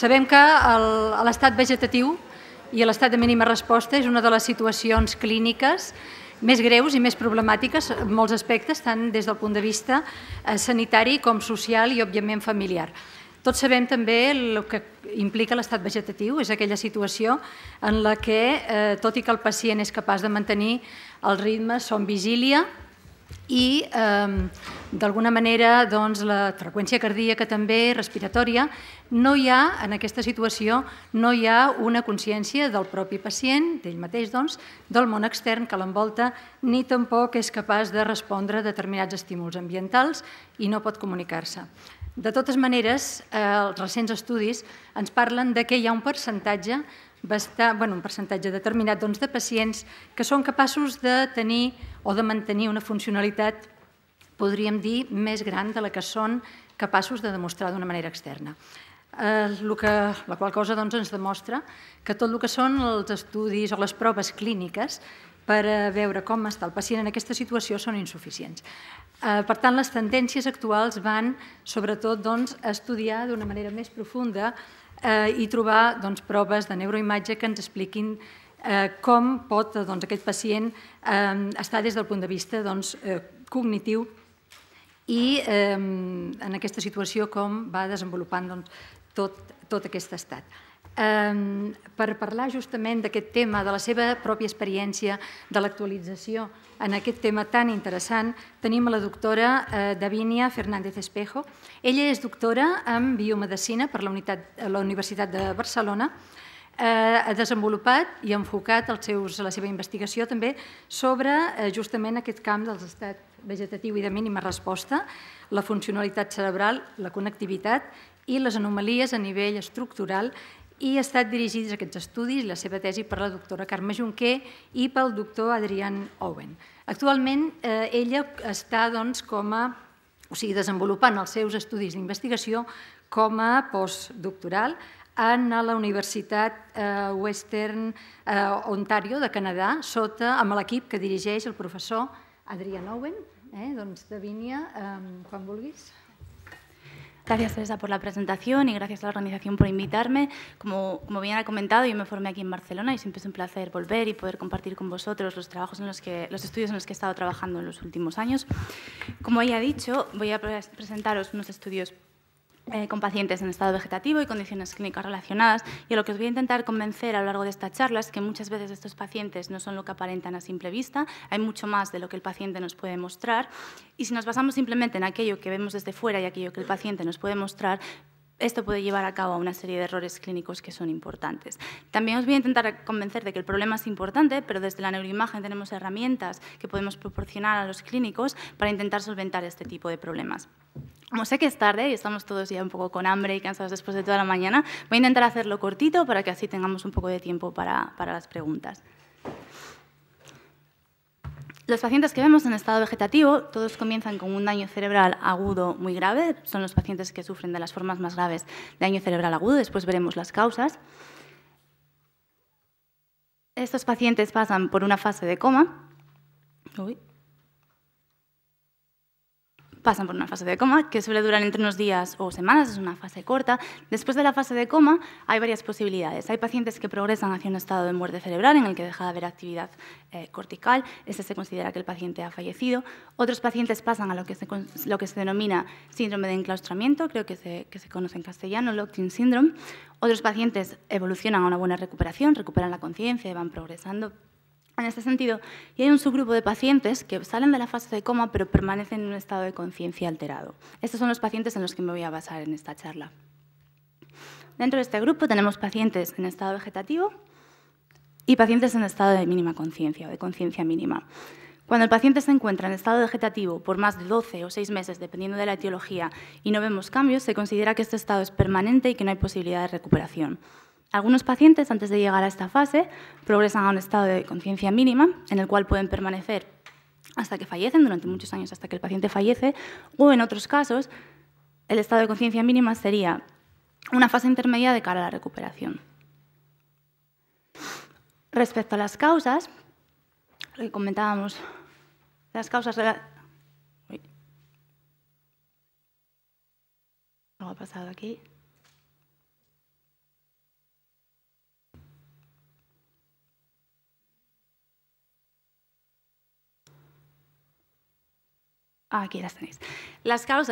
sabem que l'estat vegetatiu i l'estat de mínima resposta és una de les situacions clíniques més greus i més problemàtiques en molts aspectes, tant des del punt de vista eh, sanitari com social i, òbviament, familiar. Tots sabem també el que implica l'estat vegetatiu, és aquella situació en la que, eh, tot i que el pacient és capaç de mantenir el ritme, son vigília, i eh, d'alguna manera doncs, la freqüència cardíaca també respiratòria, no hi ha, en aquesta situació, no hi ha una consciència del propi pacient, d'ell mateix doncs, del món extern que l'envolta, ni tampoc és capaç de respondre a determinats estímuls ambientals i no pot comunicar-se. De totes maneres, eh, els recents estudis ens parlen de que hi ha un percentatge bastant, bueno, un percentatge determinat doncs, de pacients que són capaços de tenir o de mantenir una funcionalitat, podríem dir, més gran de la que són capaços de demostrar d'una manera externa. Eh, que, la qual cosa doncs, ens demostra que tot el que són els estudis o les proves clíniques per eh, veure com està el pacient en aquesta situació són insuficients. Eh, per tant, les tendències actuals van, sobretot, doncs, a estudiar d'una manera més profunda eh, i trobar doncs, proves de neuroimatge que ens expliquin eh, com pot eh, doncs, aquest pacient eh, estar des del punt de vista doncs, eh, cognitiu i eh, en aquesta situació com va desenvolupant doncs, tot, tot aquest estat. per parlar justament d'aquest tema, de la seva pròpia experiència, de l'actualització, en aquest tema tan interessant tenim a la doctora eh, Davinia Fernández Espejo. Ella és doctora en biomedicina per la, Unitat, la Universitat de Barcelona, eh, ha desenvolupat i enfocat els seus, la seva investigació també sobre eh, justament aquest camp dels estats vegetatiu i de mínima resposta, la funcionalitat cerebral, la connectivitat i les anomalies a nivell estructural i ha estat dirigits aquests estudis, la seva tesi per la doctora Carme Junquer i pel doctor Adrián Owen. Actualment, eh, ella està doncs, com a, o sigui, desenvolupant els seus estudis d'investigació com a postdoctoral en la Universitat eh, Western eh, Ontario de Canadà, sota amb l'equip que dirigeix el professor Adrián Owen, eh, doncs, de Vínia, eh, quan vulguis. Gracias, Teresa, por la presentación y gracias a la organización por invitarme. Como, bien ha comentado, yo me formé aquí en Barcelona y siempre es un placer volver y poder compartir con vosotros los trabajos en los que, los estudios en los que he estado trabajando en los últimos años. Como ella dicho, voy a presentaros unos estudios eh, con pacientes en estado vegetativo y condiciones clínicas relacionadas. Y lo que os voy a intentar convencer a lo largo de esta charla es que muchas veces estos pacientes no son lo que aparentan a simple vista, hay mucho más de lo que el paciente nos puede mostrar. Y si nos basamos simplemente en aquello que vemos desde fuera y aquello que el paciente nos puede mostrar, esto puede llevar a cabo una serie de errores clínicos que son importantes. También os voy a intentar convencer de que el problema es importante, pero desde la neuroimagen tenemos herramientas que podemos proporcionar a los clínicos para intentar solventar este tipo de problemas. Como sé que es tarde y estamos todos ya un poco con hambre y cansados después de toda la mañana, voy a intentar hacerlo cortito para que así tengamos un poco de tiempo para las preguntas. Los pacientes que vemos en estado vegetativo, todos comienzan con un daño cerebral agudo muy grave, son los pacientes que sufren de las formas más graves de daño cerebral agudo, después veremos las causas. Estos pacientes pasan por una fase de coma pasan por una fase de coma que suele durar entre unos días o semanas, es una fase corta. Después de la fase de coma hay varias posibilidades. Hay pacientes que progresan hacia un estado de muerte cerebral en el que deja de haber actividad eh, cortical, ese se considera que el paciente ha fallecido. Otros pacientes pasan a lo que se, denomina síndrome de enclaustramiento, creo que se, que se conoce en castellano, locked-in syndrome. Otros pacientes evolucionan a una buena recuperación, recuperan la conciencia y van progresando en este sentido. hay un subgrupo de pacientes que salen de la fase de coma pero permanecen en un estado de conciencia alterado. Estos son los pacientes en los que me voy a basar en esta charla. Dentro de este grupo tenemos pacientes en estado vegetativo y pacientes en estado de mínima conciencia o de conciencia mínima. Cuando el paciente se encuentra en estado vegetativo por más de 12 o 6 meses, dependiendo de la etiología, y no vemos cambios, se considera que este estado es permanente y que no hay posibilidad de recuperación. Algunos pacientes, antes de llegar a esta fase, progresan a un estado de conciencia mínima, en el cual pueden permanecer hasta que fallecen, durante muchos años hasta que el paciente fallece, o en otros casos, el estado de conciencia mínima sería una fase intermedia de cara a la recuperación. Respecto a las causas, lo que comentábamos, las causas de la... ha pasado aquí. Ah, aquí les tenéis. Les causes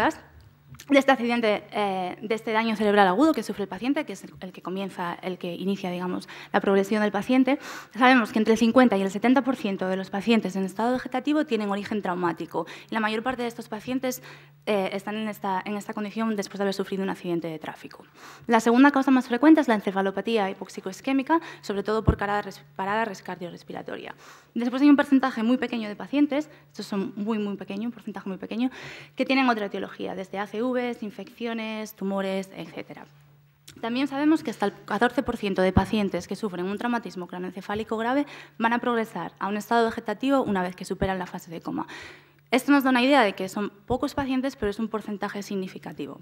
de este accidente, eh, de este daño cerebral agudo que sufre el paciente, que es el, que comienza, el que inicia, digamos, la progresión del paciente, sabemos que entre el 50 y el 70% de los pacientes en estado vegetativo tienen origen traumático. la mayor parte de estos pacientes eh, están en esta, en esta condición después de haber sufrido un accidente de tráfico. La segunda causa más frecuente es la encefalopatía hipoxicoesquémica, sobre todo por parada cardiorrespiratoria. Después hay un porcentaje muy pequeño de pacientes, estos son muy, muy pequeño, un porcentaje muy pequeño, que tienen otra etiología, desde ACU infecciones, tumores, etc. También sabemos que hasta el 14% de pacientes que sufren un traumatismo craneoencefálico grave van a progresar a un estado vegetativo una vez que superan la fase de coma. Esto nos da una idea de que son pocos pacientes, pero es un porcentaje significativo.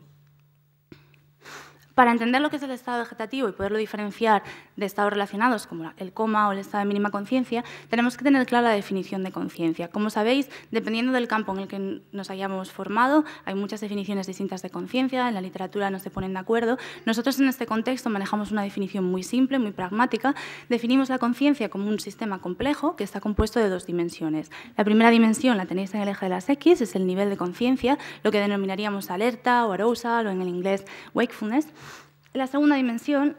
Para entender lo que es el estado vegetativo y poderlo diferenciar de estados relacionados como el coma o el estado de mínima conciencia, tenemos que tener clara la definición de conciencia. Como sabéis, dependiendo del campo en el que nos hayamos formado, hay muchas definiciones distintas de conciencia, en la literatura no se ponen de acuerdo. Nosotros en este contexto manejamos una definición muy simple, muy pragmática. Definimos la conciencia como un sistema complejo que está compuesto de dos dimensiones. La primera dimensión la tenéis en el eje de las X, es el nivel de conciencia, lo que denominaríamos alerta o arousal o en el inglés wakefulness. La segunda dimensión,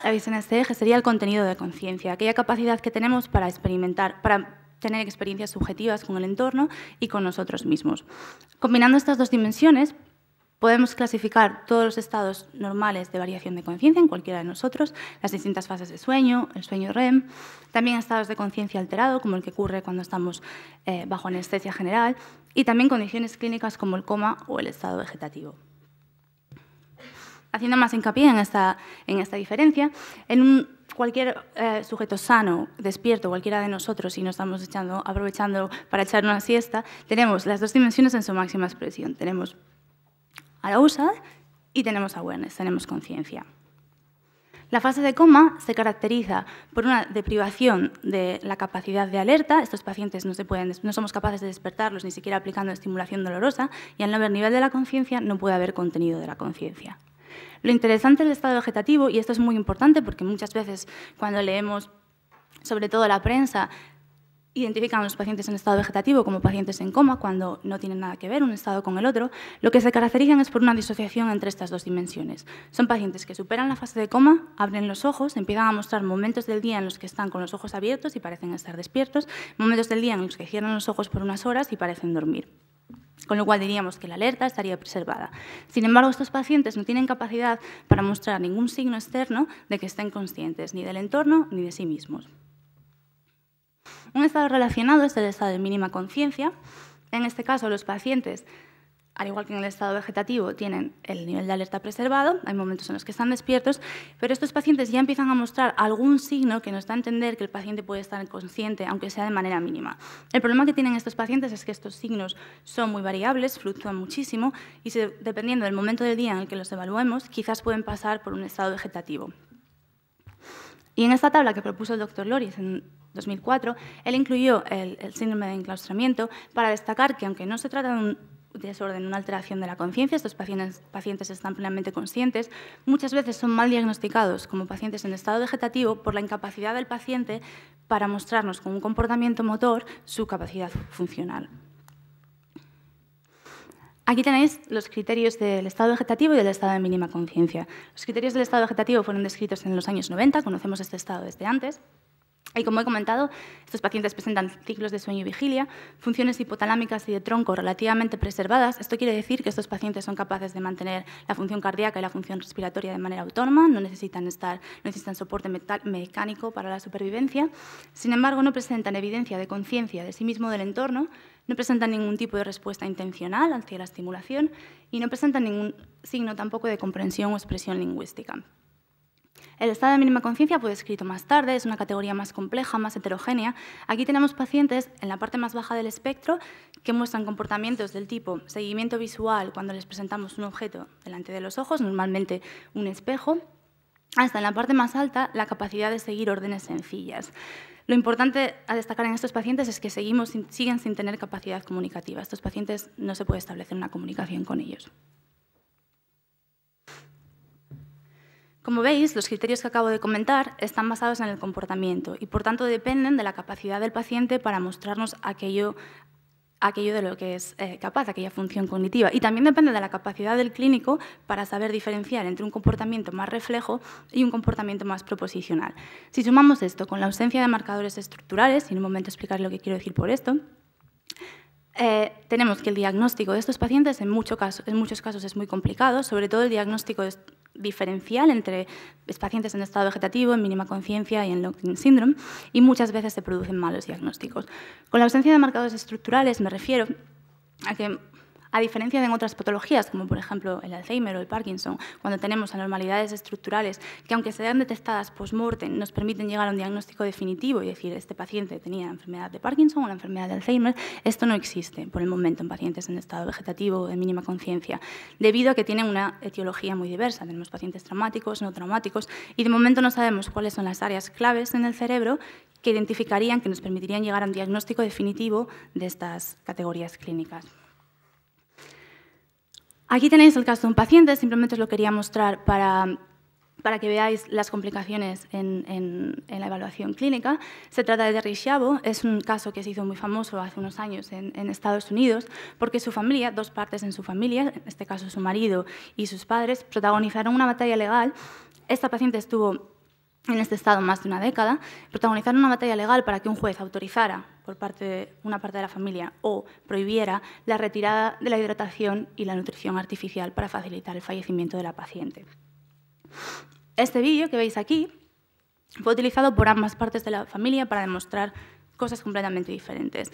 la visión este eje, sería el contenido de conciencia, aquella capacidad que tenemos para experimentar, para tener experiencias subjetivas con el entorno y con nosotros mismos. Combinando estas dos dimensiones, podemos clasificar todos los estados normales de variación de conciencia en cualquiera de nosotros, las distintas fases de sueño, el sueño REM, también estados de conciencia alterado, como el que ocurre cuando estamos eh, bajo anestesia general, y también condiciones clínicas como el coma o el estado vegetativo haciendo más hincapié en esta, diferencia, en cualquier eh, sujeto sano, despierto, cualquiera de nosotros, si nos estamos aprovechando para echar una siesta, tenemos las dos dimensiones en su máxima expresión. Tenemos a la USA y tenemos awareness, tenemos conciencia. La fase de coma se caracteriza por una deprivación de la capacidad de alerta. Estos pacientes no, pueden, no somos capaces de despertarlos ni siquiera aplicando estimulación dolorosa y al no haber nivel de la conciencia no puede haber contenido de la conciencia. Lo interesante del estado vegetativo, y esto es muy importante porque muchas veces cuando leemos, sobre todo la prensa, identifican a los pacientes en estado vegetativo como pacientes en coma cuando no tienen nada que ver un estado con el otro, lo que se caracterizan es por una disociación entre estas dos dimensiones. Son pacientes que superan la fase de coma, abren los ojos, empiezan a mostrar momentos del día en los que están con los ojos abiertos y parecen estar despiertos, momentos del día en los que cierran los ojos por unas horas y parecen dormir con lo cual diríamos que la alerta estaría preservada. Sin embargo, estos pacientes no tienen capacidad para mostrar ningún signo externo de que estén conscientes ni del entorno ni de sí mismos. Un estado relacionado es el estado de mínima conciencia. En este caso, los pacientes al igual que en el estado vegetativo, tienen el nivel de alerta preservado, hay momentos en los que están despiertos, pero estos pacientes ya empiezan a mostrar algún signo que nos da a entender que el paciente puede estar consciente, aunque sea de manera mínima. El problema que tienen estos pacientes es que estos signos son muy variables, fluctúan muchísimo y dependiendo del momento del día en el que los evaluemos, quizás pueden pasar por un estado vegetativo. Y en esta tabla que propuso el doctor Loris en 2004, él incluyó el, el síndrome de enclaustramiento para destacar que aunque no se trata de un desorden, una alteración de la conciencia, estos pacientes, están plenamente conscientes, muchas veces son mal diagnosticados como pacientes en estado vegetativo por la incapacidad del paciente para mostrarnos con un comportamiento motor su capacidad funcional. Aquí tenéis los criterios del estado vegetativo y del estado de mínima conciencia. Los criterios del estado vegetativo fueron descritos en los años 90, conocemos este estado desde antes, y como he comentado, estos pacientes presentan ciclos de sueño y vigilia, funciones hipotalámicas y de tronco relativamente preservadas. Esto quiere decir que estos pacientes son capaces de mantener la función cardíaca y la función respiratoria de manera autónoma, no necesitan, estar, no necesitan soporte mecánico para la supervivencia. Sin embargo, no presentan evidencia de conciencia de sí mismo del entorno, no presentan ningún tipo de respuesta intencional hacia la estimulación y no presentan ningún signo tampoco de comprensión o expresión lingüística. El estado de mínima conciencia fue pues, descrito más tarde, es una categoría más compleja, más heterogénea. Aquí tenemos pacientes en la parte más baja del espectro que muestran comportamientos del tipo seguimiento visual cuando les presentamos un objeto delante de los ojos, normalmente un espejo, hasta en la parte más alta la capacidad de seguir órdenes sencillas. Lo importante a destacar en estos pacientes es que seguimos siguen sin tener capacidad comunicativa. Estos pacientes no se puede establecer una comunicación con ellos. Como veis, los criterios que acabo de comentar están basados en el comportamiento y, por tanto, dependen de la capacidad del paciente para mostrarnos aquello aquello de lo que es eh, capaz, aquella función cognitiva. Y también depende de la capacidad del clínico para saber diferenciar entre un comportamiento más reflejo y un comportamiento más proposicional. Si sumamos esto con la ausencia de marcadores estructurales, y en un momento explicar lo que quiero decir por esto, eh, tenemos que el diagnóstico de estos pacientes en, en muchos casos es muy complicado, sobre todo el diagnóstico diferencial entre pacientes en estado vegetativo, en mínima conciencia y en locked-in syndrome, y muchas veces se producen malos diagnósticos. Con la ausencia de marcadores estructurales me refiero a que a diferencia de en otras patologías, como por ejemplo el Alzheimer o el Parkinson, cuando tenemos anormalidades estructurales que, aunque sean detectadas post-mortem, nos permiten llegar a un diagnóstico definitivo y decir, este paciente tenía enfermedad de Parkinson o la enfermedad de Alzheimer, esto no existe por el momento en pacientes en estado vegetativo o de mínima conciencia, debido a que tienen una etiología muy diversa. Tenemos pacientes traumáticos, no traumáticos, y de momento no sabemos cuáles son las áreas claves en el cerebro que identificarían, que nos permitirían llegar a un diagnóstico definitivo de estas categorías clínicas. Aquí tenéis el caso de un paciente, simplemente os lo quería mostrar para, para que veáis las complicaciones en, en, la evaluación clínica. Se trata de Terry Schiavo, es un caso que se hizo muy famoso hace unos años en, en, Estados Unidos, porque su familia, dos partes en su familia, en este caso su marido y sus padres, protagonizaron una batalla legal. Esta paciente estuvo en este estado más de una década, protagonizaron una batalla legal para que un juez autorizara por parte de una parte de la familia o prohibiera la retirada de la hidratación y la nutrición artificial para facilitar el fallecimiento de la paciente. Este vídeo que veis aquí fue utilizado por ambas partes de la familia para demostrar cosas completamente diferentes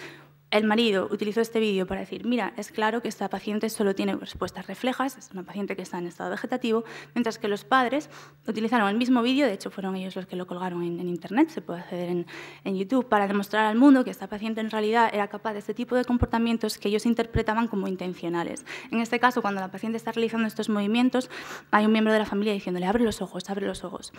el marido utilizó este vídeo para decir, mira, es claro que esta paciente solo tiene respuestas reflejas, es una paciente que está en estado vegetativo, mientras que los padres utilizaron el mismo vídeo, de hecho fueron ellos los que lo colgaron en, Internet, se puede acceder en, YouTube, para demostrar al mundo que esta paciente en realidad era capaz de este tipo de comportamientos que ellos interpretaban como intencionales. En este caso, cuando la paciente está realizando estos movimientos, hay un miembro de la familia diciéndole, abre los ojos, abre los ojos.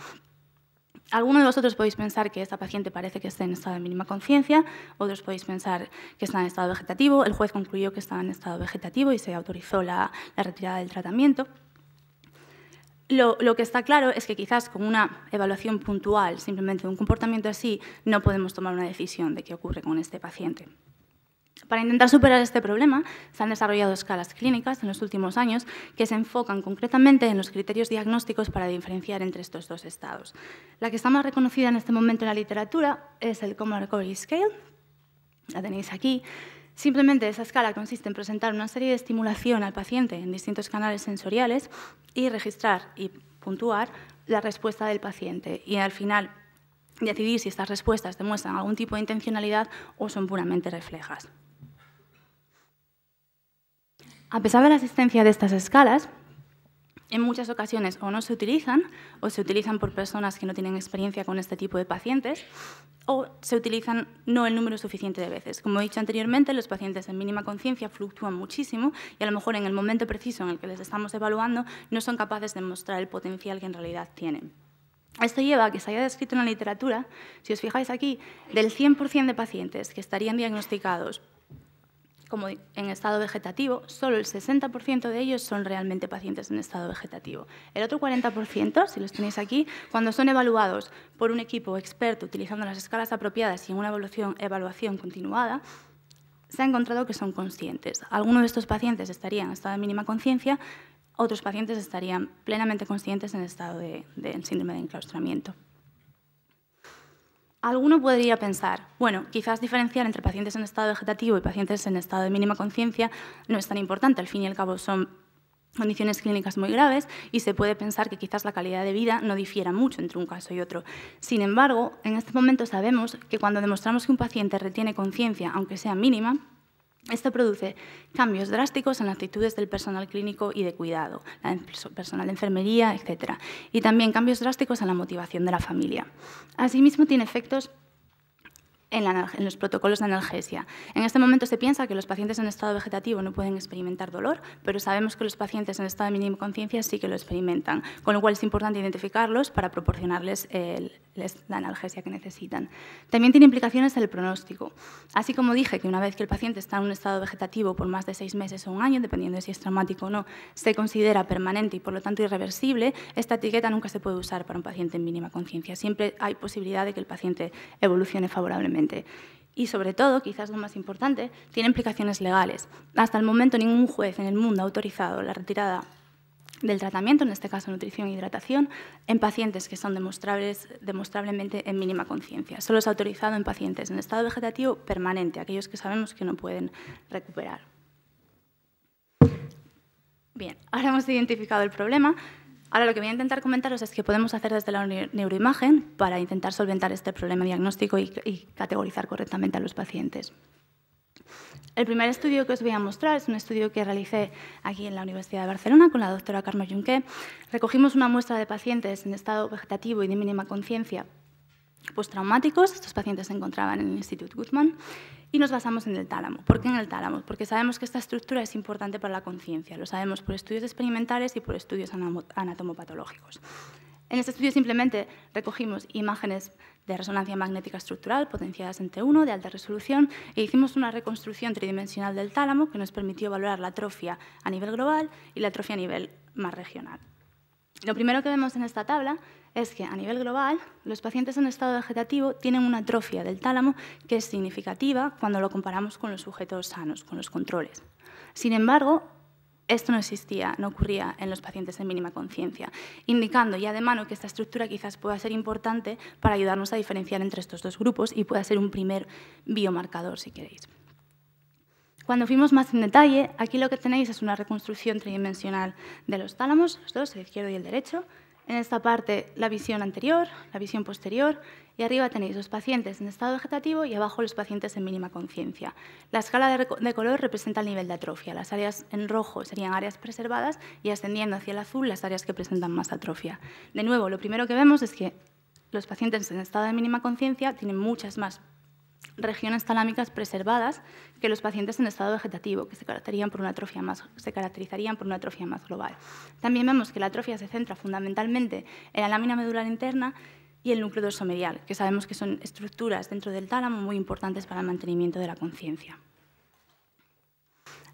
Algunos de vosotros podéis pensar que esta paciente parece que está en estado de mínima conciencia, otros podéis pensar que está en estado vegetativo. El juez concluyó que estaba en estado vegetativo y se autorizó la, retirada del tratamiento. lo, que está claro es que quizás con una evaluación puntual, simplemente de un comportamiento así, no podemos tomar una decisión de qué ocurre con este paciente. Para intentar superar este problema, se han desarrollado escalas clínicas en los últimos años que se enfocan concretamente en los criterios diagnósticos para diferenciar entre estos dos estados. La que está más reconocida en este momento en la literatura es el Common Recovery Scale, la tenéis aquí. Simplemente esa escala consiste en presentar una serie de estimulación al paciente en distintos canales sensoriales y registrar y puntuar la respuesta del paciente. Y al final decidir si estas respuestas demuestran algún tipo de intencionalidad o son puramente reflejas. A pesar de la existencia de estas escalas, en muchas ocasiones o no se utilizan, o se utilizan por personas que no tienen experiencia con este tipo de pacientes, o se utilizan no el número suficiente de veces. Como he dicho anteriormente, los pacientes en mínima conciencia fluctúan muchísimo y a lo mejor en el momento preciso en el que les estamos evaluando no son capaces de mostrar el potencial que en realidad tienen. Esto lleva a que se haya descrito en la literatura, si os fijáis aquí, del 100% de pacientes que estarían diagnosticados como en estado vegetativo, solo el 60% de ellos son realmente pacientes en estado vegetativo. El otro 40%, si los tenéis aquí, cuando son evaluados por un equipo experto utilizando las escalas apropiadas y en una evaluación, evaluación continuada, se ha encontrado que son conscientes. Algunos de estos pacientes estarían en estado de mínima conciencia, otros pacientes estarían plenamente conscientes en estado de, síndrome de enclaustramiento. Alguno podría pensar, bueno, quizás diferenciar entre pacientes en estado vegetativo y pacientes en estado de mínima conciencia no es tan importante, al fin y al cabo son condiciones clínicas muy graves y se puede pensar que quizás la calidad de vida no difiera mucho entre un caso y otro. Sin embargo, en este momento sabemos que cuando demostramos que un paciente retiene conciencia, aunque sea mínima, esto produce cambios drásticos en las actitudes del personal clínico y de cuidado, el em, personal de enfermería, etc. Y también cambios drásticos en la motivación de la familia. Asimismo, tiene efectos en, los protocolos de analgesia. En este momento se piensa que los pacientes en estado vegetativo no pueden experimentar dolor, pero sabemos que los pacientes en estado de mínima conciencia sí que lo experimentan, con lo cual es importante identificarlos para proporcionarles la analgesia que necesitan. También tiene implicaciones el pronóstico. Así como dije que una vez que el paciente está en un estado vegetativo por más de seis meses o un año, dependiendo de si es traumático o no, se considera permanente y por lo tanto irreversible, esta etiqueta nunca se puede usar para un paciente en mínima conciencia. Siempre hay posibilidad de que el paciente evolucione favorablemente. Y sobre todo, quizás lo más importante, tiene implicaciones legales. Hasta el momento ningún juez en el mundo ha autorizado la retirada del tratamiento, en este caso nutrición e hidratación, en pacientes que son demostrables, demostrablemente en mínima conciencia. Solo es autorizado en pacientes en estado vegetativo permanente, aquellos que sabemos que no pueden recuperar. Bien, ahora hemos identificado el problema. Ahora lo que voy a intentar comentaros es que podemos hacer desde la neuroimagen para intentar solventar este problema diagnóstico y, categorizar correctamente a los pacientes. El primer estudio que os voy a mostrar es un estudio que realicé aquí en la Universidad de Barcelona con la doctora Carmen Junqué. Recogimos una muestra de pacientes en estado vegetativo y de mínima conciencia postraumáticos. Estos pacientes se encontraban en el Instituto Gutmann y nos basamos en el tálamo. ¿Por qué en el tálamo? Porque sabemos que esta estructura es importante para la conciencia. Lo sabemos por estudios experimentales y por estudios anatomopatológicos. En este estudio simplemente recogimos imágenes de resonancia magnética estructural potenciadas entre uno de alta resolución e hicimos una reconstrucción tridimensional del tálamo que nos permitió valorar la atrofia a nivel global y la atrofia a nivel más regional. Lo primero que vemos en esta tabla es que a nivel global los pacientes en estado vegetativo tienen una atrofia del tálamo que es significativa cuando lo comparamos con los sujetos sanos, con los controles. Sin embargo, esto no existía, no ocurría en los pacientes en mínima conciencia, indicando ya de mano que esta estructura quizás pueda ser importante para ayudarnos a diferenciar entre estos dos grupos y pueda ser un primer biomarcador, si queréis. Cuando fuimos más en detalle, aquí lo que tenéis es una reconstrucción tridimensional de los tálamos, los dos, el izquierdo y el derecho, en esta parte la visión anterior, la visión posterior y arriba tenéis los pacientes en estado vegetativo y abajo los pacientes en mínima conciencia. La escala de, color representa el nivel de atrofia. Las áreas en rojo serían áreas preservadas y ascendiendo hacia el azul las áreas que presentan más atrofia. De nuevo, lo primero que vemos es que los pacientes en estado de mínima conciencia tienen muchas más regiones talámicas preservadas que los pacientes en estado vegetativo, que se caracterizarían, por una atrofia más, se caracterizarían por una atrofia más global. También vemos que la atrofia se centra fundamentalmente en la lámina medular interna y el núcleo dorsomedial, que sabemos que son estructuras dentro del tálamo muy importantes para el mantenimiento de la conciencia.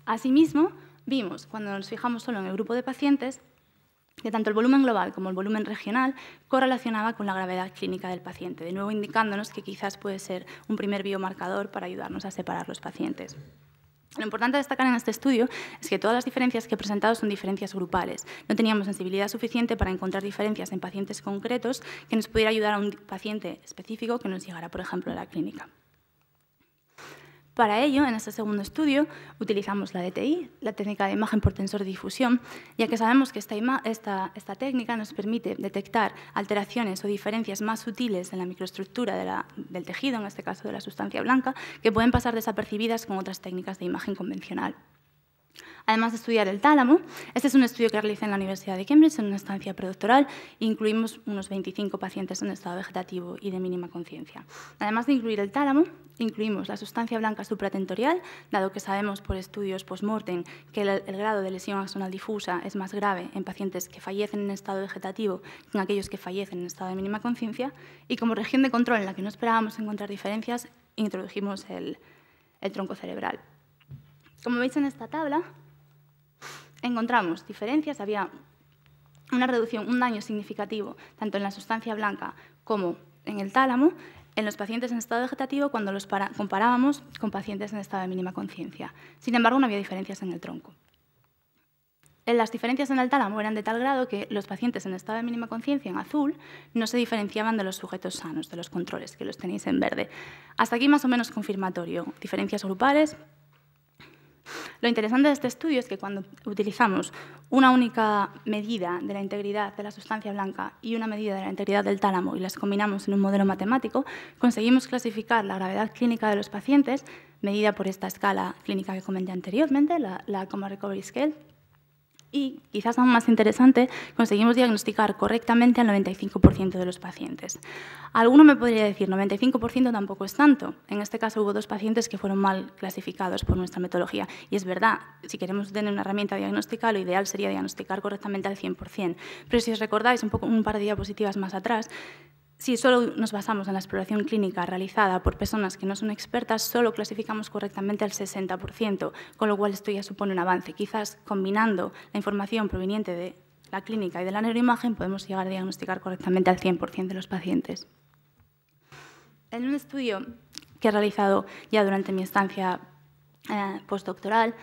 Asimismo, vimos, cuando nos fijamos solo en el grupo de pacientes, que tanto el volumen global como el volumen regional correlacionaba con la gravedad clínica del paciente, de nuevo indicándonos que quizás puede ser un primer biomarcador para ayudarnos a separar los pacientes. Lo importante a destacar en este estudio es que todas las diferencias que he presentado son diferencias grupales. No teníamos sensibilidad suficiente para encontrar diferencias en pacientes concretos que nos pudiera ayudar a un paciente específico que nos llegara, por ejemplo, a la clínica. Para ello, en este segundo estudio, utilizamos la DTI, la técnica de imagen por tensor de difusión, ya que sabemos que esta, técnica nos permite detectar alteraciones o diferencias más sutiles en la microestructura del tejido, en este caso de la sustancia blanca, que pueden pasar desapercibidas con otras técnicas de imagen convencional. Además de estudiar el tálamo, este es un estudio que realizé en la Universidad de Cambridge en una estancia predoctoral. Incluimos unos 25 pacientes en estado vegetativo y de mínima conciencia. Además de incluir el tálamo, incluimos la sustancia blanca supratentorial, dado que sabemos por estudios post-mortem que el, grado de lesión axonal difusa es más grave en pacientes que fallecen en estado vegetativo que en aquellos que fallecen en estado de mínima conciencia. Y como región de control en la que no esperábamos encontrar diferencias, introdujimos el tronco cerebral. Como veis en esta tabla, encontramos diferencias, había una reducción, un daño significativo, tanto en la sustancia blanca como en el tálamo, en los pacientes en estado vegetativo cuando los comparábamos con pacientes en estado de mínima conciencia. Sin embargo, no había diferencias en el tronco. Las diferencias en el tálamo eran de tal grado que los pacientes en estado de mínima conciencia, en azul, no se diferenciaban de los sujetos sanos, de los controles, que los tenéis en verde. Hasta aquí más o menos confirmatorio. Diferencias grupales, lo interesante de este estudio es que cuando utilizamos una única medida de la integridad de la sustancia blanca y una medida de la integridad del tálamo y las combinamos en un modelo matemático, conseguimos clasificar la gravedad clínica de los pacientes, medida por esta escala clínica que comenté anteriormente, la, la Coma Recovery Scale, y, quizás aún más interesante, conseguimos diagnosticar correctamente al 95% de los pacientes. Alguno me podría decir, 95% tampoco es tanto. En este caso hubo dos pacientes que fueron mal clasificados por nuestra metodología. Y es verdad, si queremos tener una herramienta diagnóstica, lo ideal sería diagnosticar correctamente al 100%. Pero si os recordáis un, poco, un par de diapositivas más atrás, si solo nos basamos en la exploración clínica realizada por personas que no son expertas, solo clasificamos correctamente al 60%, con lo cual esto ya supone un avance. Quizás combinando la información proveniente de la clínica y de la neuroimagen podemos llegar a diagnosticar correctamente al 100% de los pacientes. En un estudio que he realizado ya durante mi estancia eh, postdoctoral,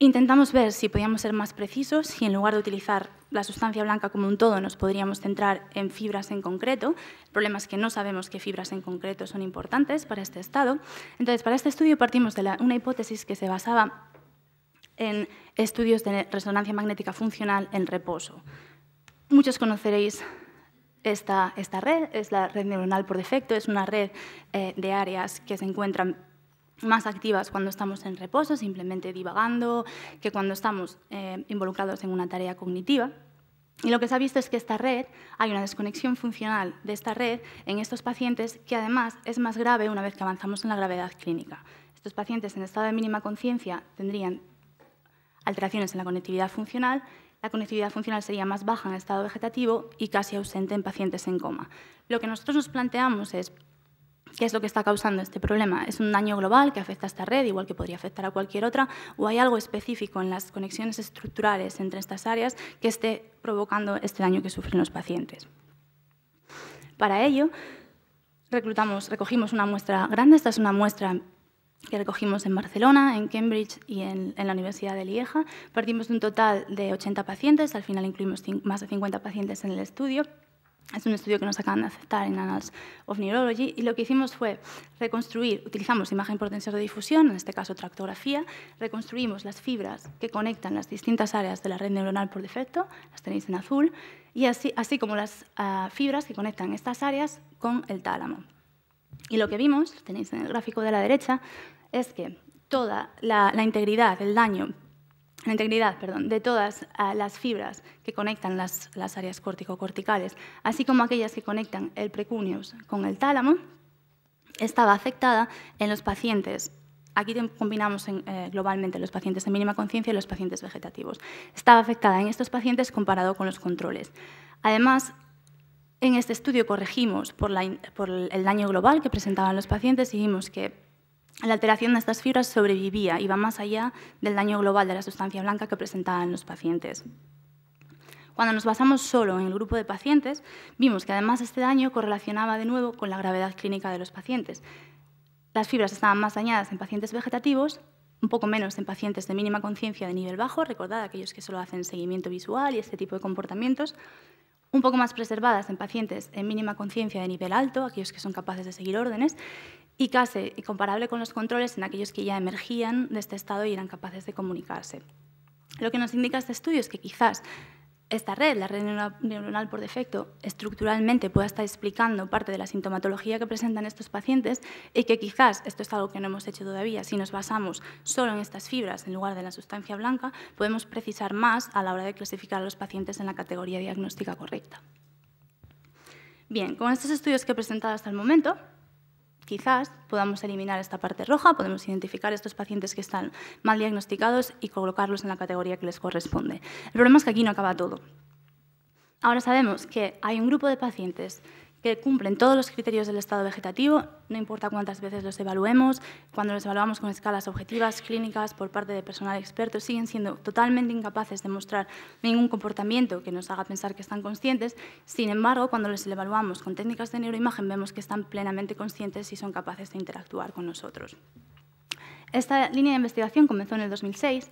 Intentamos ver si podíamos ser más precisos y en lugar de utilizar la sustancia blanca como un todo, nos podríamos centrar en fibras en concreto. problemas que no sabemos qué fibras en concreto son importantes para este estado. Entonces, para este estudio partimos de una hipótesis que se basaba en estudios de resonancia magnética funcional en reposo. Muchos conoceréis esta, esta red, es la red neuronal por defecto, es una red eh, de áreas que se encuentran más activas cuando estamos en reposo, simplemente divagando, que cuando estamos eh, involucrados en una tarea cognitiva. Y lo que se ha visto es que esta red, hay una desconexión funcional de esta red en estos pacientes que además es más grave una vez que avanzamos en la gravedad clínica. Estos pacientes en estado de mínima conciencia tendrían alteraciones en la conectividad funcional, la conectividad funcional sería más baja en estado vegetativo y casi ausente en pacientes en coma. Lo que nosotros nos planteamos es, ¿Qué es lo que está causando este problema? ¿Es un daño global que afecta a esta red, igual que podría afectar a cualquier otra? ¿O hay algo específico en las conexiones estructurales entre estas áreas que esté provocando este daño que sufren los pacientes? Para ello, recogimos una muestra grande. Esta es una muestra que recogimos en Barcelona, en Cambridge y en, en, la Universidad de Lieja. Partimos de un total de 80 pacientes, al final incluimos más de 50 pacientes en el estudio. Es un estudio que nos acaban de aceptar en Annals of Neurology y lo que hicimos fue reconstruir, utilizamos imagen por tensor de difusión, en este caso tractografía, reconstruimos las fibras que conectan las distintas áreas de la red neuronal por defecto, las tenéis en azul, y así, como las ah, fibras que conectan estas áreas con el tálamo. Y lo que vimos, lo tenéis en el gráfico de la derecha, es que toda la, la integridad, del daño la integridad de todas las fibras que conectan las, áreas córtico-corticales, así como aquellas que conectan el precuneus con el tálamo, estaba afectada en los pacientes. Aquí combinamos eh, globalmente los pacientes de mínima conciencia y los pacientes vegetativos. Estaba afectada en estos pacientes comparado con los controles. Además, en este estudio corregimos por, por el daño global que presentaban los pacientes y vimos que la alteración de estas fibras sobrevivía y va más allá del daño global de la sustancia blanca que presentaban los pacientes. Cuando nos basamos solo en el grupo de pacientes, vimos que además este daño correlacionaba de nuevo con la gravedad clínica de los pacientes. Las fibras estaban más dañadas en pacientes vegetativos, un poco menos en pacientes de mínima conciencia de nivel bajo, recordad aquellos que solo hacen seguimiento visual y este tipo de comportamientos, un poco más preservadas en pacientes en mínima conciencia de nivel alto, aquellos que son capaces de seguir órdenes, y casi comparable con los controles en aquellos que ya emergían de este estado y eran capaces de comunicarse. Lo que nos indica este estudio es que quizás esta red, la red neuronal por defecto, estructuralmente puede estar explicando parte de la sintomatología que presentan estos pacientes y que quizás, esto es algo que no hemos hecho todavía, si nos basamos solo en estas fibras en lugar de la sustancia blanca, podemos precisar más a la hora de clasificar a los pacientes en la categoría diagnóstica correcta. Bien, con estos estudios que he presentado hasta el momento, quizás podamos eliminar esta parte roja, podemos identificar estos pacientes que están mal diagnosticados y colocarlos en la categoría que les corresponde. El problema es que aquí no acaba todo. Ahora sabemos que hay un grupo de pacientes que cumplen todos los criterios del estado vegetativo, no importa cuántas veces los evaluemos, cuando los evaluamos con escalas objetivas, clínicas, por parte de personal experto, siguen siendo totalmente incapaces de mostrar ningún comportamiento que nos haga pensar que están conscientes. Sin embargo, cuando los evaluamos con técnicas de neuroimagen, vemos que están plenamente conscientes y son capaces de interactuar con nosotros. Esta línea de investigación comenzó en el 2006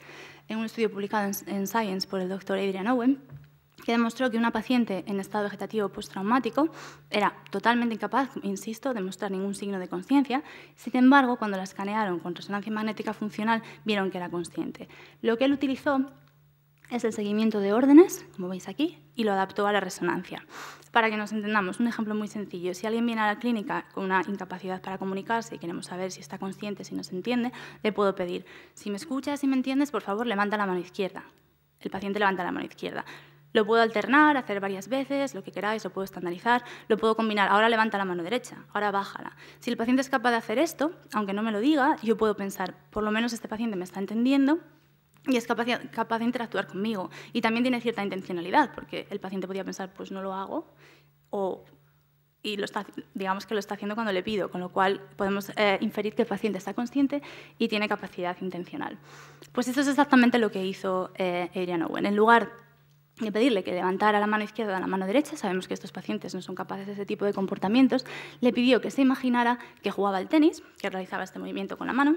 en un estudio publicado en Science por el doctor Adrian Owen que demostró que una paciente en estado vegetativo postraumático era totalmente incapaz, insisto, de mostrar ningún signo de conciencia. Sin embargo, cuando la escanearon con resonancia magnética funcional, vieron que era consciente. Lo que él utilizó es el seguimiento de órdenes, como veis aquí, y lo adaptó a la resonancia. Para que nos entendamos, un ejemplo muy sencillo. Si alguien viene a la clínica con una incapacidad para comunicarse y queremos saber si está consciente, si nos entiende, le puedo pedir, si me escuchas, y me entiendes, por favor, levanta la mano izquierda. El paciente levanta la mano izquierda. Lo puedo alternar, hacer varias veces, lo que queráis, lo puedo estandarizar, lo puedo combinar. Ahora levanta la mano derecha, ahora bájala. Si el paciente es capaz de hacer esto, aunque no me lo diga, yo puedo pensar, por lo menos este paciente me está entendiendo y es capaz, de interactuar conmigo. Y también tiene cierta intencionalidad, porque el paciente podía pensar, pues no lo hago, o y lo está, digamos que lo está haciendo cuando le pido, con lo cual podemos eh, inferir que el paciente está consciente y tiene capacidad intencional. Pues eso es exactamente lo que hizo eh, Owen. En lugar y pedirle que levantara la mano izquierda a la mano derecha, sabemos que estos pacientes no son capaces de ese tipo de comportamientos, le pidió que se imaginara que jugaba al tenis, que realizaba este movimiento con la mano,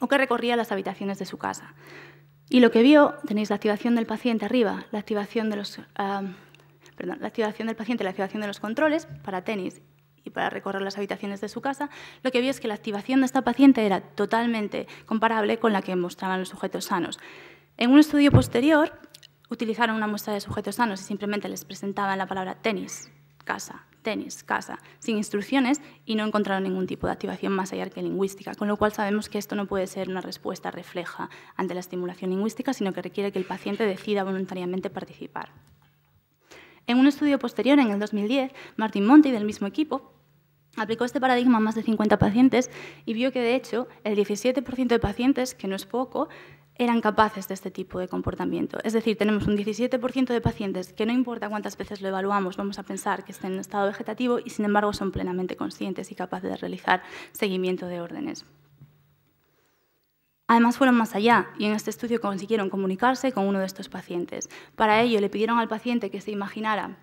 o que recorría las habitaciones de su casa. Y lo que vio, tenéis la activación del paciente arriba, la activación, de los, la activación del paciente, la activación de los controles para tenis y para recorrer las habitaciones de su casa, lo que vio es que la activación de esta paciente era totalmente comparable con la que mostraban los sujetos sanos. En un estudio posterior, utilizaron una muestra de sujetos sanos y simplemente les presentaban la palabra tenis, casa, tenis, casa, sin instrucciones y no encontraron ningún tipo de activación más allá que lingüística, con lo cual sabemos que esto no puede ser una respuesta refleja ante la estimulación lingüística, sino que requiere que el paciente decida voluntariamente participar. En un estudio posterior, en el 2010, Martin Monti, del mismo equipo, aplicó este paradigma a más de 50 pacientes y vio que, de hecho, el 17% de pacientes, que no es poco, eran capaces de este tipo de comportamiento. Es decir, tenemos un 17% de pacientes que no importa cuántas veces lo evaluamos, vamos a pensar que estén en estado vegetativo y, sin embargo, son plenamente conscientes y capaces de realizar seguimiento de órdenes. Además fueron más allá y en este estudio consiguieron comunicarse con uno de estos pacientes. Para ello le pidieron al paciente que se imaginara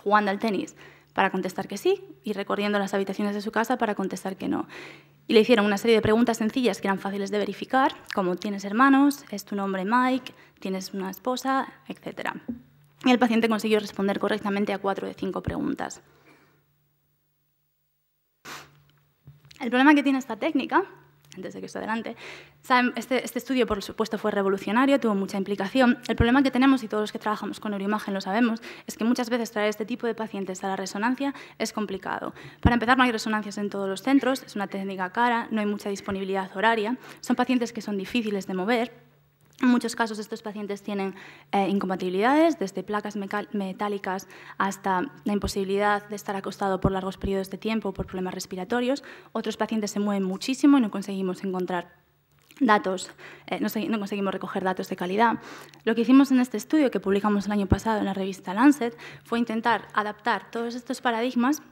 jugando al tenis para contestar que sí y recorriendo las habitaciones de su casa para contestar que no. Y le hicieron una serie de preguntas sencillas que eran fáciles de verificar, como ¿tienes hermanos? ¿Es tu nombre Mike? ¿Tienes una esposa? etc. Y el paciente consiguió responder correctamente a cuatro de cinco preguntas. El problema que tiene esta técnica antes de que esto adelante. Este, este, estudio, por supuesto, fue revolucionario, tuvo mucha implicación. El problema que tenemos, y todos los que trabajamos con neuroimagen lo sabemos, es que muchas veces traer este tipo de pacientes a la resonancia es complicado. Para empezar, no hay resonancias en todos los centros, es una técnica cara, no hay mucha disponibilidad horaria, son pacientes que son difíciles de mover, en muchos casos estos pacientes tienen eh, incompatibilidades, desde placas metálicas hasta la imposibilidad de estar acostado por largos periodos de tiempo por problemas respiratorios. Otros pacientes se mueven muchísimo y no conseguimos encontrar datos, eh, no, conseguimos recoger datos de calidad. Lo que hicimos en este estudio que publicamos el año pasado en la revista Lancet fue intentar adaptar todos estos paradigmas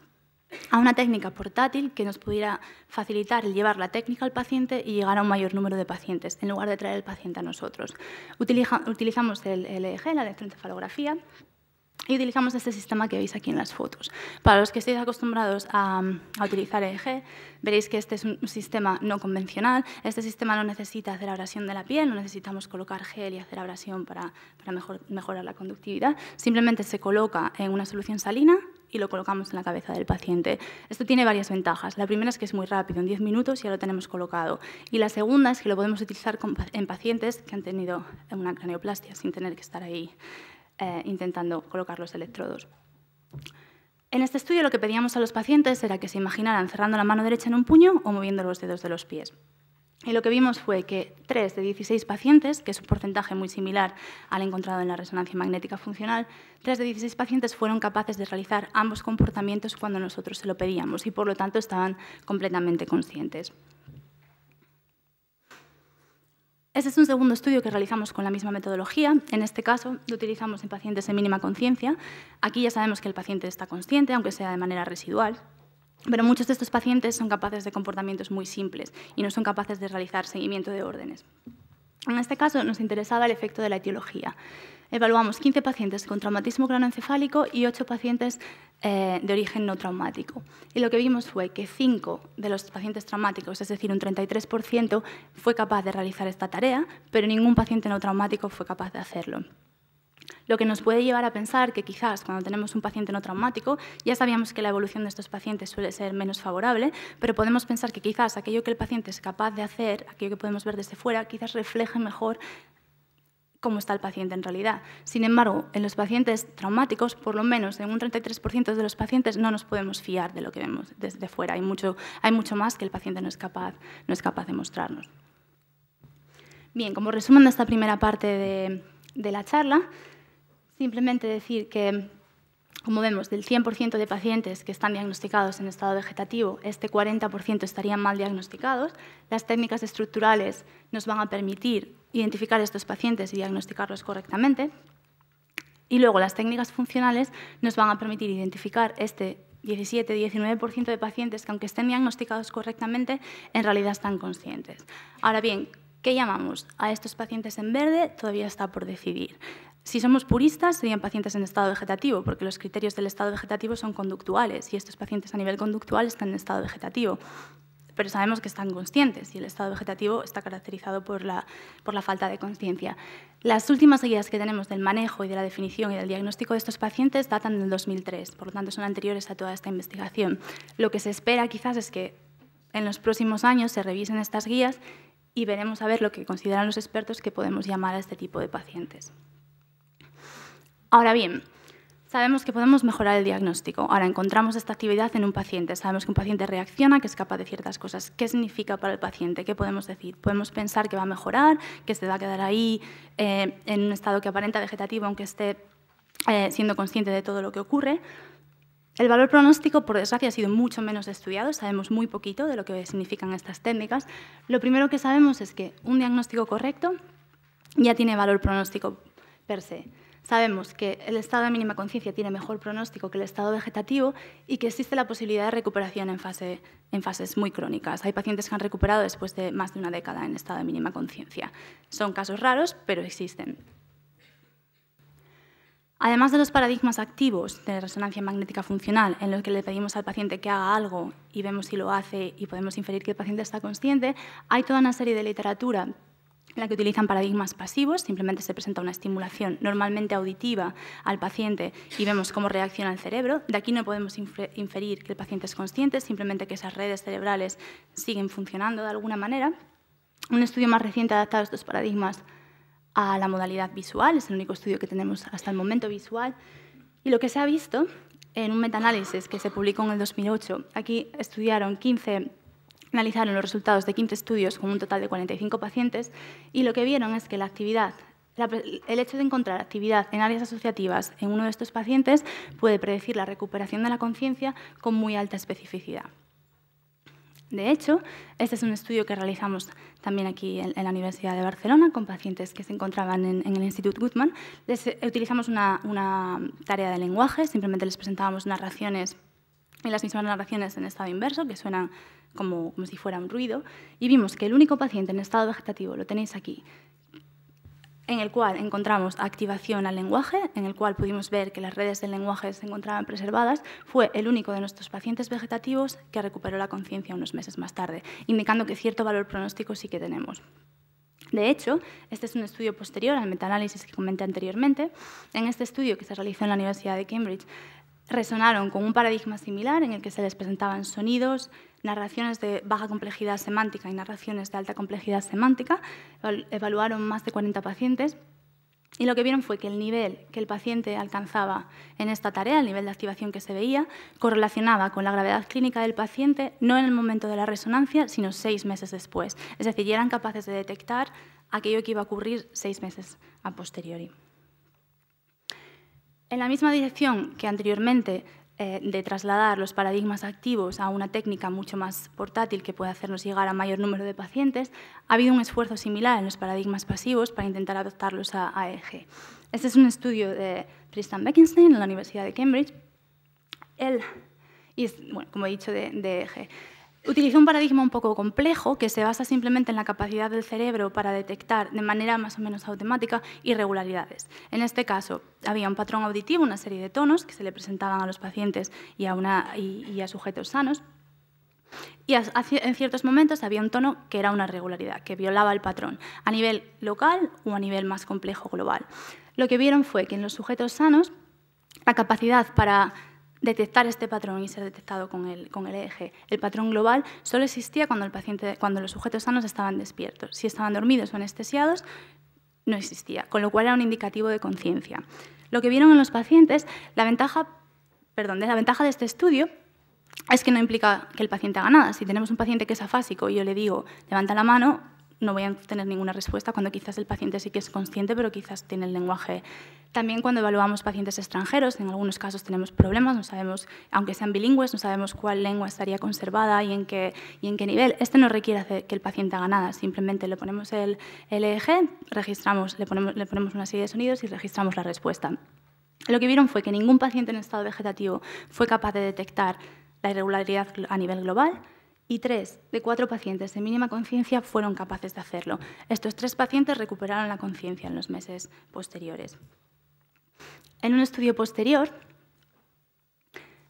a una técnica portátil que nos pudiera facilitar el llevar la técnica al paciente y llegar a un mayor número de pacientes, en lugar de traer el paciente a nosotros. utilizamos el EEG, la electroencefalografía, y utilizamos este sistema que veis aquí en las fotos. Para los que estéis acostumbrados a, utilizar EEG, veréis que este es un sistema no convencional. Este sistema no necesita hacer abrasión de la piel, no necesitamos colocar gel y hacer abrasión para, mejorar la conductividad. Simplemente se coloca en una solución salina y lo colocamos en la cabeza del paciente. Esto tiene varias ventajas. La primera es que es muy rápido, en 10 minutos ya lo tenemos colocado. Y la segunda es que lo podemos utilizar en pacientes que han tenido una craneoplastia sin tener que estar ahí eh, intentando colocar los electrodos. En este estudio lo que pedíamos a los pacientes era que se imaginaran cerrando la mano derecha en un puño o moviendo los dedos de los pies. Y lo que vimos fue que 3 de 16 pacientes, que es un porcentaje muy similar al encontrado en la resonancia magnética funcional, 3 de 16 pacientes fueron capaces de realizar ambos comportamientos cuando nosotros se lo pedíamos y por lo tanto estaban completamente conscientes. Este es un segundo estudio que realizamos con la misma metodología. En este caso, lo utilizamos en pacientes en mínima conciencia. Aquí ya sabemos que el paciente está consciente, aunque sea de manera residual. Pero muchos de estos pacientes son capaces de comportamientos muy simples y no son capaces de realizar seguimiento de órdenes. En este caso nos interesaba el efecto de la etiología. Evaluamos 15 pacientes con traumatismo cronoencefálico y 8 pacientes eh, de origen no traumático. Y lo que vimos fue que 5 de los pacientes traumáticos, es decir, un 33%, fue capaz de realizar esta tarea, pero ningún paciente no traumático fue capaz de hacerlo lo que nos puede llevar a pensar que quizás cuando tenemos un paciente no traumático, ya sabíamos que la evolución de estos pacientes suele ser menos favorable, pero podemos pensar que quizás aquello que el paciente es capaz de hacer, aquello que podemos ver desde fuera, quizás refleje mejor cómo está el paciente en realidad. Sin embargo, en los pacientes traumáticos, por lo menos en un 33% de los pacientes no nos podemos fiar de lo que vemos desde fuera. Hay mucho, hay mucho más que el paciente no es capaz, capaz de mostrarnos. Bien, como resumen de esta primera parte de la charla, Simplemente decir que, como vemos, del 100% de pacientes que están diagnosticados en estado vegetativo, este 40% estarían mal diagnosticados. Las técnicas estructurales nos van a permitir identificar estos pacientes y diagnosticarlos correctamente. Y luego las técnicas funcionales nos van a permitir identificar este 17-19% de pacientes que aunque estén diagnosticados correctamente, en realidad están conscientes. Ahora bien, ¿qué llamamos? A estos pacientes en verde todavía está por decidir. Si somos puristas, serían pacientes en estado vegetativo, porque los criterios del estado vegetativo son conductuales y estos pacientes a nivel conductual están en estado vegetativo. Pero sabemos que están conscientes y el estado vegetativo está caracterizado por la, falta de conciencia. Las últimas guías que tenemos del manejo y de la definición y del diagnóstico de estos pacientes datan del 2003, por lo tanto son anteriores a toda esta investigación. Lo que se espera quizás es que en los próximos años se revisen estas guías y veremos a ver lo que consideran los expertos que podemos llamar a este tipo de pacientes. Ahora bien, Sabemos que podemos mejorar el diagnóstico. Ahora encontramos esta actividad en un paciente. Sabemos que un paciente reacciona, que escapa de ciertas cosas. ¿Qué significa para el paciente? ¿Qué podemos decir? Podemos pensar que va a mejorar, que se va a quedar ahí eh, en un estado que aparenta vegetativo, aunque esté eh, siendo consciente de todo lo que ocurre. El valor pronóstico, por desgracia, ha sido mucho menos estudiado. Sabemos muy poquito de lo que significan estas técnicas. Lo primero que sabemos es que un diagnóstico correcto ya tiene valor pronóstico per se. Sabemos que el estado de mínima conciencia tiene mejor pronóstico que el estado vegetativo y que existe la posibilidad de recuperación en, fases muy crónicas. Hay pacientes que han recuperado después de más de una década en estado de mínima conciencia. Son casos raros, pero existen. Además de los paradigmas activos de resonancia magnética funcional, en los que le pedimos al paciente que haga algo y vemos si lo hace y podemos inferir que el paciente está consciente, hay toda una serie de literatura la que utilizan paradigmas pasivos, simplemente se presenta una estimulación normalmente auditiva al paciente y vemos cómo reacciona el cerebro. De aquí no podemos inferir que el paciente es consciente, simplemente que esas redes cerebrales siguen funcionando de alguna manera. Un estudio más reciente ha adaptado estos paradigmas a la modalidad visual, es el único estudio que tenemos hasta el momento visual, y lo que se ha visto en un metaanálisis que se publicó en el 2008, aquí estudiaron 15 Analizaron los resultados de 15 estudios con un total de 45 pacientes y lo que vieron es que la actividad el hecho de encontrar actividad en áreas asociativas en uno de estos pacientes puede predecir la recuperación de la conciencia con muy alta especificidad. De hecho, este es un estudio que realizamos también aquí en, la Universidad de Barcelona con pacientes que se encontraban en, el Instituto Guzman. Eh, utilizamos una, una tarea de lenguaje, simplemente les presentábamos narraciones en las mismas narraciones en estado inverso, que suenan como, como si fuera un ruido, y vimos que el único paciente en estado vegetativo, lo tenéis aquí, en el cual encontramos activación al lenguaje, en el cual pudimos ver que las redes del lenguaje se encontraban preservadas, fue el único de nuestros pacientes vegetativos que recuperó la conciencia unos meses más tarde, indicando que cierto valor pronóstico sí que tenemos. De hecho, este es un estudio posterior al metaanálisis que comenté anteriormente. En este estudio que se realizó en la Universidad de Cambridge, resonaron con un paradigma similar en el que se les presentaban sonidos, narraciones de baja complejidad semántica y narraciones de alta complejidad semántica. Evaluaron más de 40 pacientes y lo que vieron fue que el nivel que el paciente alcanzaba en esta tarea, el nivel de activación que se veía, correlacionaba con la gravedad clínica del paciente no en el momento de la resonancia, sino seis meses después. Es decir, eran capaces de detectar aquello que iba a ocurrir seis meses a posteriori. En la misma dirección que anteriormente eh, de trasladar los paradigmas activos a una técnica mucho más portátil que puede hacernos llegar a mayor número de pacientes, ha habido un esfuerzo similar en los paradigmas pasivos para intentar adoptarlos a AEG. Este es un estudio de Tristan Beckenstein en la Universidad de Cambridge. Él, como he dicho, de, de e Utilizó un paradigma un poco complejo que se basa simplemente en la capacidad del cerebro para detectar de manera más o menos automática irregularidades. En este caso, había un patrón auditivo, una serie de tonos que se le presentaban a los pacientes y a, sujetos sanos. Y en ciertos momentos había un tono que era una irregularidad, que violaba el patrón, a nivel local o a nivel más complejo global. Lo que vieron fue que en los sujetos sanos la capacidad para detectar este patrón y ser detectado con el, con el eje e El patrón global solo existía cuando, el paciente, cuando los sujetos sanos estaban despiertos. Si estaban dormidos o anestesiados, no existía, con lo cual era un indicativo de conciencia. Lo que vieron en los pacientes, la ventaja, perdón, la ventaja de este estudio es que no implica que el paciente haga nada. Si tenemos un paciente que es afásico y yo le digo, levanta la mano, no voy a tener ninguna respuesta cuando quizás el paciente sí que es consciente, pero quizás tiene el lenguaje. También cuando evaluamos pacientes extranjeros, en algunos casos tenemos problemas, no sabemos, aunque sean bilingües, no sabemos cuál lengua estaría conservada y en qué, y en qué nivel. Este no requiere que el paciente haga nada, simplemente le ponemos el EEG, registramos, le ponemos, le ponemos una serie de sonidos y registramos la respuesta. Lo que vieron fue que ningún paciente en estado vegetativo fue capaz de detectar la irregularidad a nivel global, y tres de cuatro pacientes de mínima conciencia fueron capaces de hacerlo. Estos tres pacientes recuperaron la conciencia en los meses posteriores. En un estudio posterior,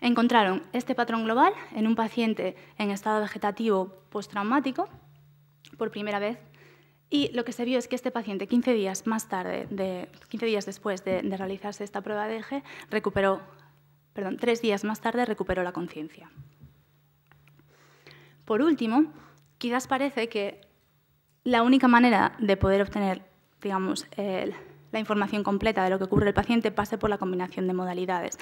encontraron este patrón global en un paciente en estado vegetativo postraumático por primera vez y lo que se vio es que este paciente, 15 días más tarde, de, 15 días después de, de realizarse esta prueba de eje, recuperó, perdón, tres días más tarde recuperó la conciencia. Por último, quizás parece que la única manera de poder obtener, digamos, la información completa de lo que ocurre el paciente pase por la combinación de modalidades,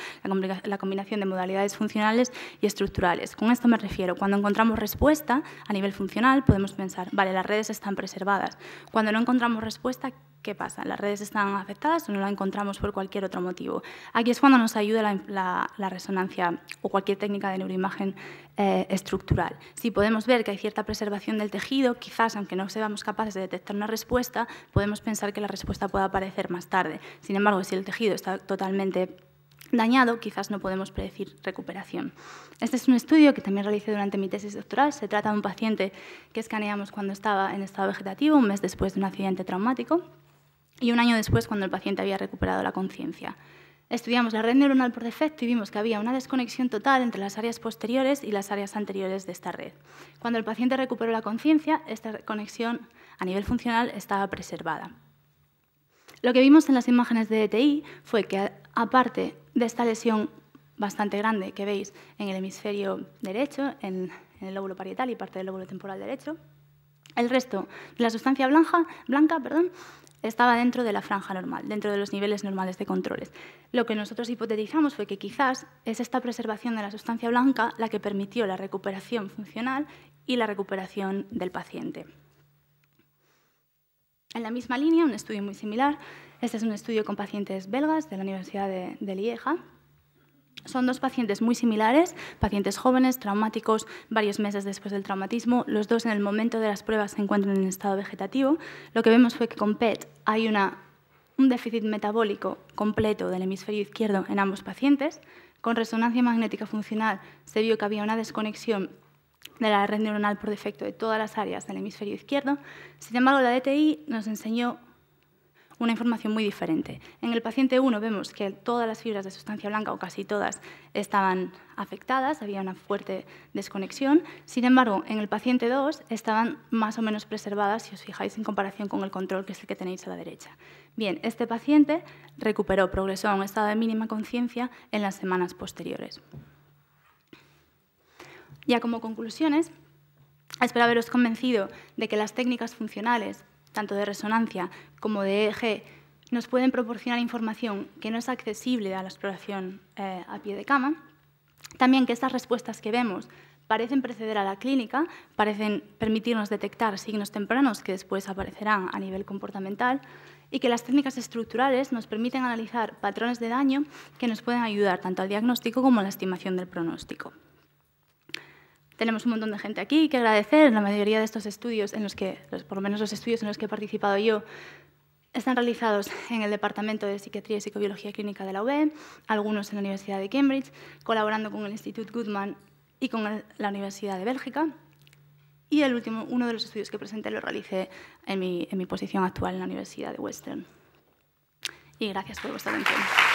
la, combinación de modalidades funcionales y estructurales. Con esto me refiero, cuando encontramos respuesta a nivel funcional, podemos pensar, vale, las redes están preservadas. Cuando no encontramos respuesta, ¿Qué pasa? Las redes están afectadas o no la encontramos por cualquier otro motivo. Aquí es cuando nos ayuda la, resonancia o cualquier técnica de neuroimagen eh, estructural. Si podemos ver que hay cierta preservación del tejido, quizás aunque no seamos capaces de detectar una respuesta, podemos pensar que la respuesta pueda aparecer más tarde. Sin embargo, si el tejido está totalmente dañado, quizás no podemos predecir recuperación. Este es un estudio que también realicé durante mi tesis doctoral. Se trata de un paciente que escaneamos cuando estaba en estado vegetativo, un mes después de un accidente traumático y un año después cuando el paciente había recuperado la conciencia. Estudiamos la red neuronal por defecto y vimos que había una desconexión total entre las áreas posteriores y las áreas anteriores de esta red. Cuando el paciente recuperó la conciencia, esta conexión a nivel funcional estaba preservada. Lo que vimos en las imágenes de ETI fue que, aparte de esta lesión bastante grande que veis en el hemisferio derecho, en, el lóbulo parietal y parte del lóbulo temporal derecho, el resto de la sustancia blanca, blanca perdón, estaba dentro de la franja normal, dentro de los niveles normales de controles. Lo que nosotros hipotetizamos fue que quizás es esta preservación de la sustancia blanca la que permitió la recuperación funcional y la recuperación del paciente. En la misma línea, un estudio muy similar, este es un estudio con pacientes belgas de la Universidad de, Lieja, son dos pacientes muy similares, pacientes jóvenes, traumáticos, varios meses después del traumatismo. Los dos en el momento de las pruebas se encuentran en estado vegetativo. Lo que vemos fue que con PET hay un déficit metabólico completo del hemisferio izquierdo en ambos pacientes. Con resonancia magnética funcional se vio que había una desconexión de la red neuronal por defecto de todas las áreas del hemisferio izquierdo. Sin embargo, la DTI nos enseñó una información muy diferente. En el paciente 1 vemos que todas las fibras de sustancia blanca, o casi todas, estaban afectadas, había una fuerte desconexión. Sin embargo, en el paciente 2 estaban más o menos preservadas, si os fijáis en comparación con el control, que es el que tenéis a la derecha. Bien, este paciente recuperó, progresó a un estado de mínima conciencia en las semanas posteriores. Ya como conclusiones, espero haberos convencido de que las técnicas funcionales tanto de resonancia como de EEG, nos pueden proporcionar información que no es accesible a la exploración eh, a pie de cama. También que estas respuestas que vemos parecen preceder a la clínica, parecen permitirnos detectar signos tempranos que después aparecerán a nivel comportamental y que las técnicas estructurales nos permiten analizar patrones de daño que nos pueden ayudar tanto al diagnóstico como a la estimación del pronóstico tenemos un montón de gente aquí que agradecer. La mayoría de estos estudios, en los que, por lo menos los estudios en los que he participado yo, están realizados en el Departamento de Psiquiatría y Psicobiología Clínica de la UB, algunos en la Universidad de Cambridge, colaborando con el Instituto Goodman y con la Universidad de Bélgica. Y el último, uno de los estudios que presenté lo realicé en mi, en mi posición actual en la Universidad de Western. Y gracias por vuestra atención.